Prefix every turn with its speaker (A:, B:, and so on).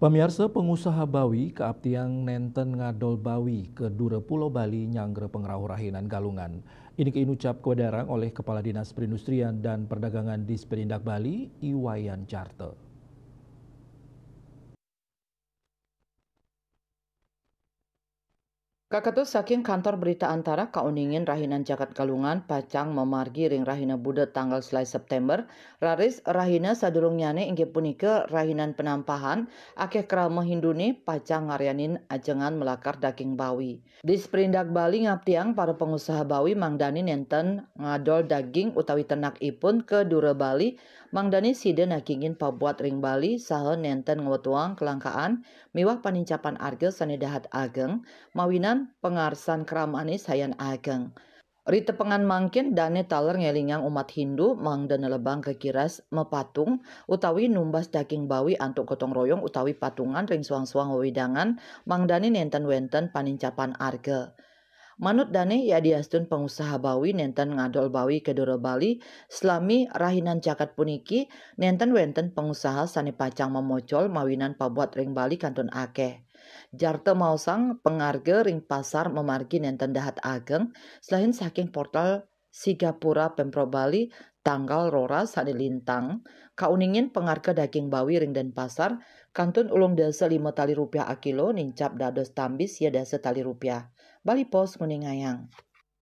A: Pemirsa pengusaha Bawi keabtiang nenten ngadol Bawi ke Dura Pulau Bali Nyanggre Pengerahu rahinan galungan. Ini keinucap kedarang oleh Kepala Dinas Perindustrian dan Perdagangan di Sperindak Bali, Iwayan Carte.
B: Kakatu saking kantor berita antara kauningin rahinan jakat kalungan pacang memargi ring rahina budet tanggal selai September Raris rahina sadurung nyane ingin punike rahinan penampahan akeh kerama hinduni pacang ngaryanin ajengan melakar daging bawi di seperindak Bali ngaptiang para pengusaha bawi mangdani nenten ngadol daging utawi ternak ipun ke dure Bali mangdani sida nakingin pabuat ring Bali sahen nenten ngewetuang kelangkaan miwah panincapan arga sanedahat ageng mawinan pengarsan pengarsan anis Hayan Ageng. Rita pengan mangkin dane taler ngelingang umat Hindu mang dan lebang kekiras mepatung utawi numbas daging bawi antuk gotong royong utawi patungan ring suang-suang wewidangan mang dane nenten wenten panincapan arga. Manut Dani ya diastun pengusaha bawi nenten ngadol bawi ke doro Bali, selami rahinan cakat puniki nenten wenten pengusaha sani pacang memocol mawinan pabuat ring Bali kantun akeh. Jarte mausang pengarga ring pasar memargi nenten dahat ageng selain saking portal Sigapura Pemprov Bali tanggal Rora Sade Lintang, kauningin pengarga daging bawi ring dan pasar, kantun ulung dasa lima tali rupiah akilo, nincap dados tambis ya dasa tali rupiah. Bali pos kuningayang.